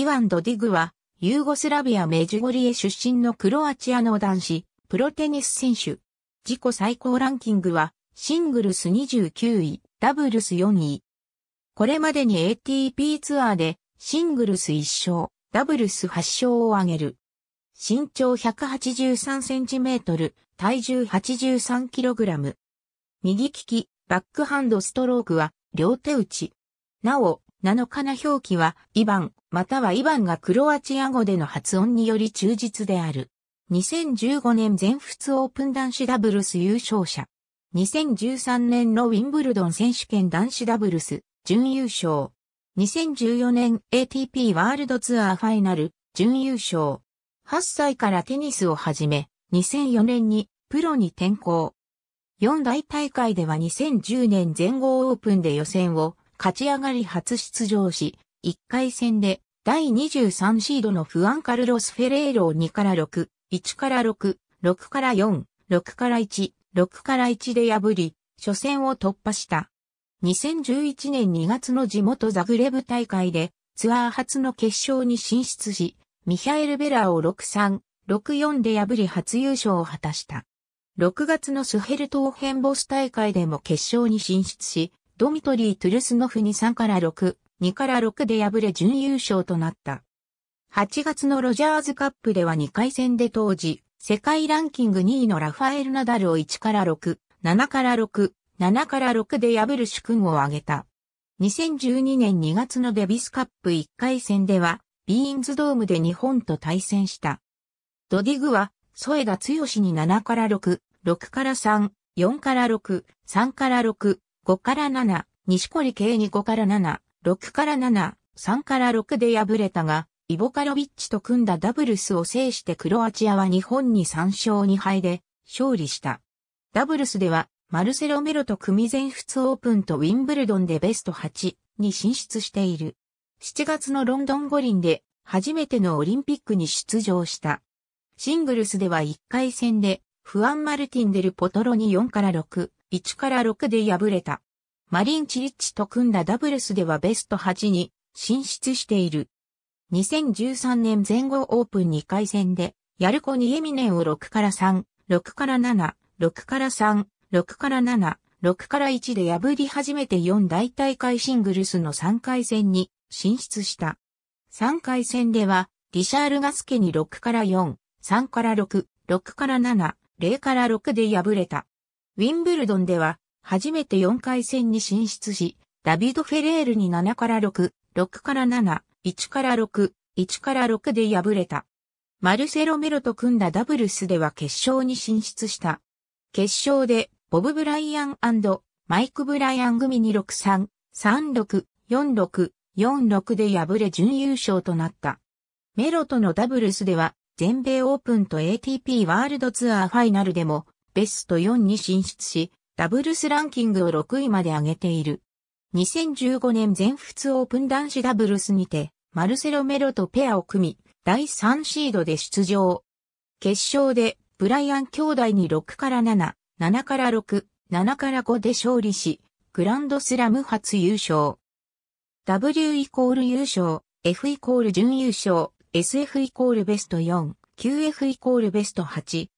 イワン・ドディグは、ユーゴスラビア・メジュゴリエ出身のクロアチアの男子、プロテニス選手。自己最高ランキングは、シングルス29位、ダブルス4位。これまでに ATP ツアーで、シングルス1勝、ダブルス8勝を挙げる。身長183センチメートル、体重83キログラム。右利き、バックハンドストロークは、両手打ち。なお、7日の表記は、イヴァン、またはイヴァンがクロアチア語での発音により忠実である。2015年全仏オープン男子ダブルス優勝者。2013年のウィンブルドン選手権男子ダブルス、準優勝。2014年 ATP ワールドツアーファイナル、準優勝。8歳からテニスを始め、2004年にプロに転向。四大大会では2010年全豪オープンで予選を勝ち上がり初出場し、1回戦で第23シードのフアン・カルロス・フェレーロを2から6、1から6、6から4、6から1、6から1で破り、初戦を突破した。2011年2月の地元ザグレブ大会でツアー初の決勝に進出し、ミヒャエル・ベラーを6-3、6-4で破り初優勝を果たした。6月のスヘルトーヘンボス大会でも決勝に進出し、ドミトリー・トゥルスノフに3から6、2から6で敗れ準優勝となった。8月のロジャーズカップでは2回戦で当時、世界ランキング2位のラファエル・ナダルを1から6、7から6、7から6で破る主君を挙げた。2012年2月のデビスカップ1回戦では、ビーンズドームで日本と対戦した。ドディグは、ソエが強しに7から6、6から3、4から6、3から6、5から7、西堀圭に5から7、6から7、3から6で敗れたが、イボカロビッチと組んだダブルスを制してクロアチアは日本に3勝2敗で勝利した。ダブルスでは、マルセロ・メロと組全仏オープンとウィンブルドンでベスト8に進出している。7月のロンドン五輪で初めてのオリンピックに出場した。シングルスでは1回戦でフアン・マルティン・デル・ポトロに4から6、1から6で敗れた。マリン・チリッチと組んだダブルスではベスト8に進出している。2013年前後オープン2回戦で、ヤルコ・ニエミネンを6から3、6から7、6から3、6から7、6から1で破り始めて4大大会シングルスの3回戦に進出した。3回戦では、リシャール・ガスケに6から4、3から6、6から7、0から6で敗れた。ウィンブルドンでは、初めて4回戦に進出し、ダビド・フェレールに7から6、6から7、1から6、1から6で敗れた。マルセロ・メロと組んだダブルスでは決勝に進出した。決勝で、ボブ・ブライアンマイク・ブライアン組に6-3、3-6、4-6、4-6で敗れ準優勝となった。メロとのダブルスでは、全米オープンと ATP ワールドツアーファイナルでもベスト4に進出し、ダブルスランキングを6位まで上げている。2015年全仏オープン男子ダブルスにて、マルセロ・メロとペアを組み、第3シードで出場。決勝で、ブライアン兄弟に6から7、7から6、7から5で勝利し、グランドスラム初優勝。W イコール優勝、F イコール準優勝、SF イコールベスト4、QF イコールベスト8、